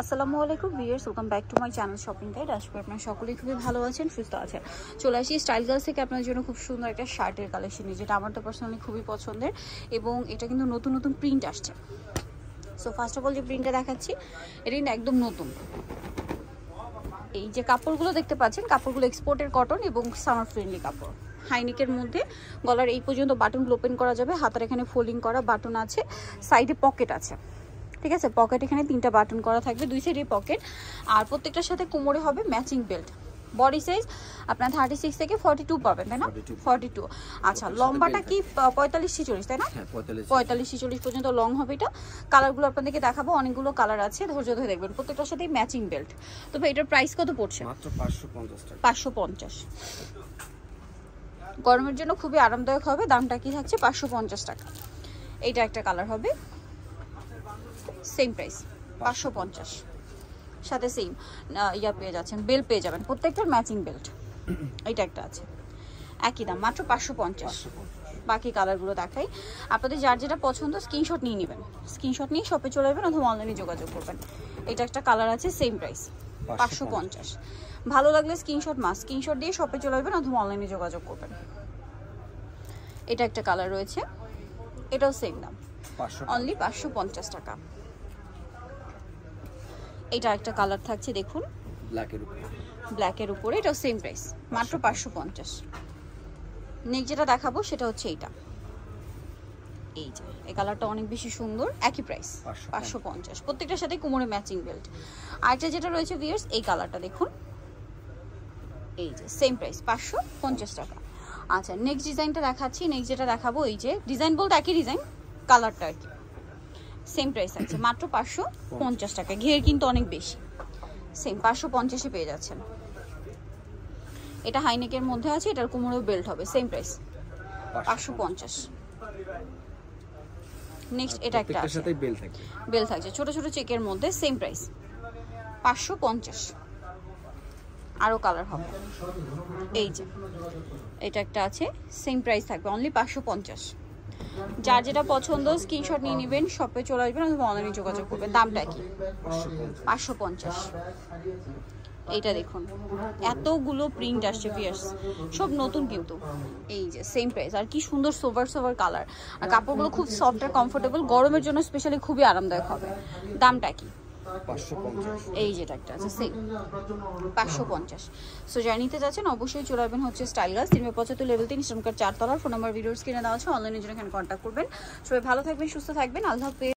আসসালামু আলাইকুম viewers welcome back to my channel shopping guide করি আপনার সকলেই খুবই ভালো আছেন সুস্থ আছেন চলে আসি স্টাইল গার্লস থেকে আপনার জন্য খুব সুন্দর একটা শার্টের কালেকশন যেটা আমার তো পার্সোনালি খুবই পছন্দের এবং এটা কিন্তু নতুন নতুন প্রিন্ট আসছে সো ফার্স্ট অফ অল যে প্রিন্টটা দেখাচ্ছি এটা কিন্তু একদম নতুন এই যে কাপড়গুলো দেখতে পাচ্ছেন কাপড়গুলো এক্সপোর্টের কটন এবং সামার ফ্রেন্ডলি কাপড় হাইনিকের মধ্যে গলার এই পর্যন্ত বাটনগুলো ওপেন করা যাবে হাতার এখানে ফোল্ডিং করা বাটন আছে সাইডে পকেট আছে ঠিক আছে পকেট এখানে তিনটা বাটন করা থাকবে দুই সাইডের পকেট আর প্রত্যেকটার সাথে কোমরে হবে ম্যাচিং বেল্ট বডি সাইজ আপনার থার্টি সিক্স থেকে ফর্টি টু পাবেন তাই না ফর্টি টু আচ্ছা লম্বাটা কি পঁয়তাল্লিশ ছিচল্লিশ তাই না হ্যাঁ, পঁয়তাল্লিশ ছিচল্লিশ পর্যন্ত লং হবে এটা কালারগুলো আপনাদেরকে দেখাবো অনেকগুলো কালার আছে ধৈর্য ধরে দেখবেন প্রত্যেকটার সাথেই ম্যাচিং বেল্ট তো এটার প্রাইস কত পড়ছে পাঁচশো পঞ্চাশ গরমের জন্য খুবই আরামদায়ক হবে দামটা কি থাকছে পাঁচশো পঞ্চাশ টাকা এইটা একটা কালার হবে সেম প্রাইস পাঁচশো পঞ্চাশ সাথে সেম ইয়া পেয়ে যাচ্ছেন বেল্ট পেয়ে যাবেন প্রত্যেকটার ম্যাচিং বেল্ট এইটা একটা আছে একই দাম মাত্র পাঁচশো পঞ্চাশ বাকি কালারগুলো দেখাই আপনাদের যার যেটা পছন্দ স্ক্রিনশট নিয়ে নেবেন স্ক্রিনশট নিয়ে শপে চলে যাবেন অথবা অনলাইনে যোগাযোগ করবেন এটা একটা কালার আছে সেম প্রাইস পাঁচশো পঞ্চাশ ভালো লাগলে স্ক্রিনশট মাস স্ক্রিনশট দিয়ে শপে চলে যাবেন অথবা অনলাইনে যোগাযোগ করবেন এটা একটা কালার রয়েছে এটাও সেম দাম অনলি পাঁচশো পঞ্চাশ টাকা এটা একটা কালার থাকছে দেখুন ব্ল্যাকের উপরে ব্ল্যাকের উপরে এটাও সেম প্রাইস মাত্র পাঁচশো পঞ্চাশ নেক্সট যেটা দেখাবো সেটা হচ্ছে এইটা এই যে এই কালারটা অনেক বেশি সুন্দর একই প্রাইস পাঁচশো পঞ্চাশ প্রত্যেকটার সাথে কোমরে ম্যাচিং বেল্ট আরেকটা যেটা রয়েছে ভিয়ার্স এই কালারটা দেখুন এই যে সেম প্রাইস পাঁচশো পঞ্চাশ টাকা আচ্ছা নেক্সট ডিজাইনটা দেখাচ্ছি নেক্সট যেটা দেখাবো এই যে ডিজাইন বলতে একই ডিজাইন কালারটা আর কি সেম প্রাইস আছে মাত্র পাঁচশো পঞ্চাশ টাকা ঘের কিন্তু অনেক বেশি সেম পাঁচশো পঞ্চাশে পেয়ে যাচ্ছেন এটা হাইনেকের মধ্যে আছে এটার কোমরেও বেল্ট হবে সেম প্রাইস পাঁচশো পঞ্চাশ নেক্সট এটা একটা আছে বেল থাকছে ছোট ছোট চেকের মধ্যে সেম প্রাইস পাঁচশো পঞ্চাশ আরও কালার হবে এই যে এটা একটা আছে সেম প্রাইস থাকবে অনলি পাঁচশো পঞ্চাশ যার যেটা পছন্দ স্ক্রিনশট নিয়ে নেবেন শপে চলে আসবেন অথবা অনলাইনে যোগাযোগ করবেন দামটা কি পাঁচশো পঞ্চাশ এইটা দেখুন এতগুলো প্রিন্ট আসছে পিয়ার্স সব নতুন কিন্তু এই যে সেম প্রাইস আর কি সুন্দর সোভার সোভার কালার আর কাপড়গুলো খুব সফট আর কমফোর্টেবল গরমের জন্য স্পেশালি খুবই আরামদায়ক হবে দামটা কি এই যেটা একটা আছে পাঁচশো পঞ্চাশ সো অবশ্যই হচ্ছে লেভেল চারতলার ফোন নম্বর ভিডিওস কিনে দেওয়া আছে অনলাইনের জন্য এখানে কন্ট্যাক্ট করবেন সবাই ভালো থাকবেন সুস্থ থাকবেন আল্লাহ